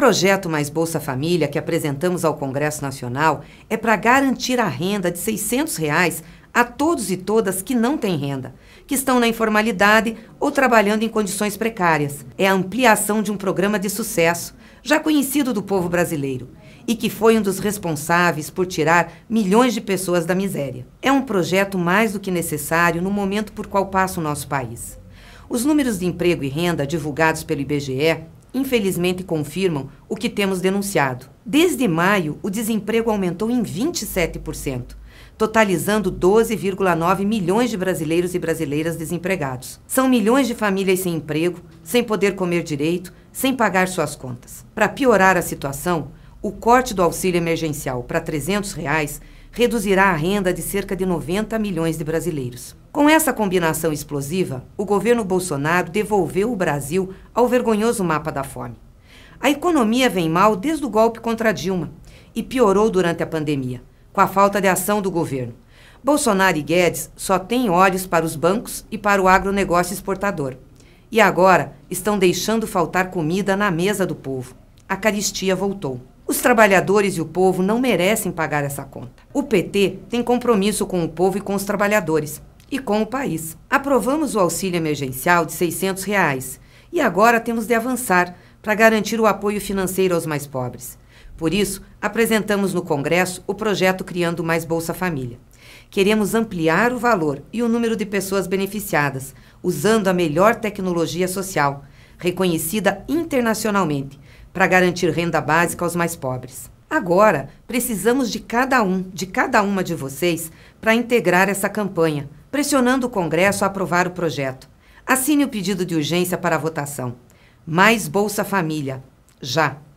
projeto Mais Bolsa Família que apresentamos ao Congresso Nacional é para garantir a renda de R$ 600 reais a todos e todas que não têm renda, que estão na informalidade ou trabalhando em condições precárias. É a ampliação de um programa de sucesso, já conhecido do povo brasileiro, e que foi um dos responsáveis por tirar milhões de pessoas da miséria. É um projeto mais do que necessário no momento por qual passa o nosso país. Os números de emprego e renda divulgados pelo IBGE infelizmente confirmam o que temos denunciado. Desde maio, o desemprego aumentou em 27%, totalizando 12,9 milhões de brasileiros e brasileiras desempregados. São milhões de famílias sem emprego, sem poder comer direito, sem pagar suas contas. Para piorar a situação, o corte do auxílio emergencial para R$ 300 reais reduzirá a renda de cerca de 90 milhões de brasileiros. Com essa combinação explosiva, o governo Bolsonaro devolveu o Brasil ao vergonhoso mapa da fome. A economia vem mal desde o golpe contra Dilma e piorou durante a pandemia, com a falta de ação do governo. Bolsonaro e Guedes só têm olhos para os bancos e para o agronegócio exportador. E agora estão deixando faltar comida na mesa do povo. A caristia voltou. Os trabalhadores e o povo não merecem pagar essa conta. O PT tem compromisso com o povo e com os trabalhadores e com o país. Aprovamos o auxílio emergencial de R$ 600 reais, e agora temos de avançar para garantir o apoio financeiro aos mais pobres. Por isso, apresentamos no Congresso o projeto Criando Mais Bolsa Família. Queremos ampliar o valor e o número de pessoas beneficiadas, usando a melhor tecnologia social, reconhecida internacionalmente, para garantir renda básica aos mais pobres. Agora, precisamos de cada um, de cada uma de vocês, para integrar essa campanha, pressionando o Congresso a aprovar o projeto. Assine o pedido de urgência para a votação. Mais Bolsa Família. Já!